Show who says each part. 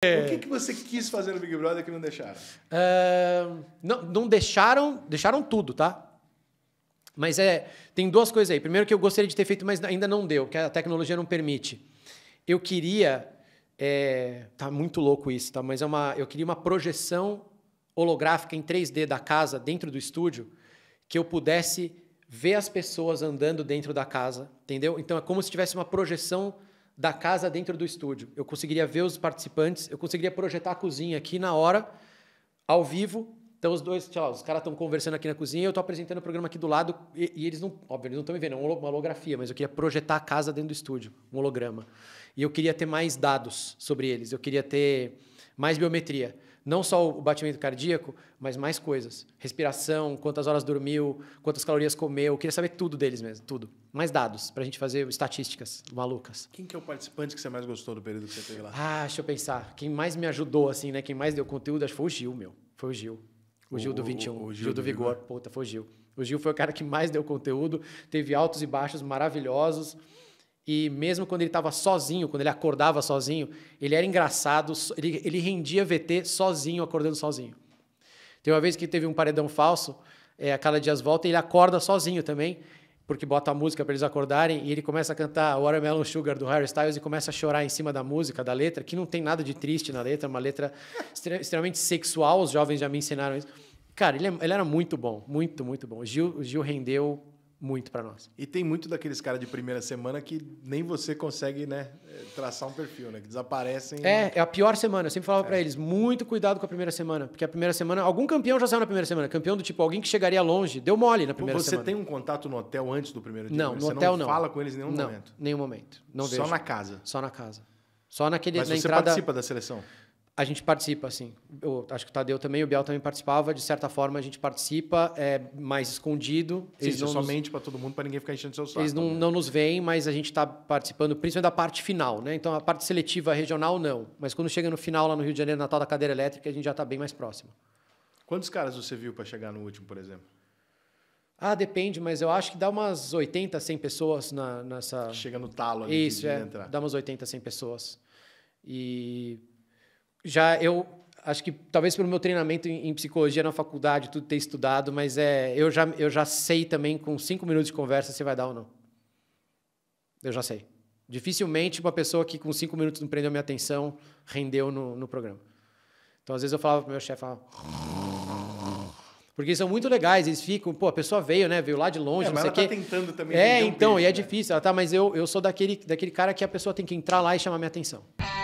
Speaker 1: É. O que, que você quis fazer no Big Brother que não deixaram? Uh, não, não deixaram, deixaram tudo, tá? Mas é, tem duas coisas aí. Primeiro que eu gostaria de ter feito, mas ainda não deu, que a tecnologia não permite. Eu queria, é, tá muito louco isso, tá? Mas é uma, eu queria uma projeção holográfica em 3D da casa dentro do estúdio que eu pudesse ver as pessoas andando dentro da casa, entendeu? Então é como se tivesse uma projeção da casa dentro do estúdio. Eu conseguiria ver os participantes, eu conseguiria projetar a cozinha aqui na hora, ao vivo. Então os dois, lá, os caras estão conversando aqui na cozinha, eu estou apresentando o programa aqui do lado e, e eles não, óbvio, eles não estão me vendo, é uma holografia, mas eu queria projetar a casa dentro do estúdio, um holograma. E eu queria ter mais dados sobre eles, eu queria ter mais biometria. Não só o batimento cardíaco, mas mais coisas. Respiração, quantas horas dormiu, quantas calorias comeu. Eu queria saber tudo deles mesmo, tudo. Mais dados, para a gente fazer estatísticas malucas. Quem que é o participante que você mais gostou do período que você teve lá? Ah, deixa eu pensar. Quem mais me ajudou, assim, né? Quem mais deu conteúdo, acho que foi o Gil, meu. Foi o Gil. O Gil do 21. O, o Gil, Gil, do, do Vigor. Vigor. Puta, foi o Gil. O Gil foi o cara que mais deu conteúdo, teve altos e baixos maravilhosos. E mesmo quando ele estava sozinho, quando ele acordava sozinho, ele era engraçado, ele, ele rendia VT sozinho, acordando sozinho. Tem uma vez que teve um paredão falso, é, a dia Dias volta e ele acorda sozinho também, porque bota a música para eles acordarem, e ele começa a cantar Watermelon Sugar do Harry Styles e começa a chorar em cima da música, da letra, que não tem nada de triste na letra, uma letra extremamente sexual, os jovens já me ensinaram isso. Cara, ele, é, ele era muito bom, muito, muito bom. O Gil, o Gil rendeu muito para nós. E tem muito daqueles caras de primeira semana que nem você consegue, né, traçar um perfil, né, que desaparecem. É, é a pior semana. Eu sempre falava é. para eles, muito cuidado com a primeira semana, porque a primeira semana, algum campeão já saiu na primeira semana, campeão do tipo alguém que chegaria longe, deu mole na primeira você semana. Você tem um contato no hotel antes do primeiro dia? Não, no você hotel não. Você não fala com eles em nenhum não, momento. Nenhum momento. Não Só vejo. na casa. Só na casa. Só naquele Mas na você entrada... participa da seleção? a gente participa, assim. Eu acho que o Tadeu também, o Biel também participava. De certa forma, a gente participa, é mais escondido. Eles Sim, não somente nos... para todo mundo, para ninguém ficar enchendo seu saco. Eles não, né? não nos veem, mas a gente está participando, principalmente da parte final, né? Então, a parte seletiva regional, não. Mas quando chega no final, lá no Rio de Janeiro, Natal da cadeira elétrica, a gente já está bem mais próximo. Quantos caras você viu para chegar no último, por exemplo? Ah, depende, mas eu acho que dá umas 80, 100 pessoas na, nessa... Chega no talo ali Isso, de, é, entrar. dá umas 80, 100 pessoas. E já eu acho que talvez pelo meu treinamento em, em, psicologia na faculdade, tudo ter estudado, mas é, eu, já, eu já sei também com cinco minutos de conversa se vai dar ou não. Eu já sei. Dificilmente uma pessoa que com cinco minutos não prendeu minha atenção rendeu no, no programa. Então, às vezes eu falava para meu chefe, porque eles são muito legais, eles ficam, pô, a pessoa veio, né? Veio lá de longe, é, não sei o tá quê. tentando também. É, então, um peixe, e é né? difícil, ela tá, mas eu, eu sou daquele, daquele cara que a pessoa tem que entrar lá e chamar minha atenção.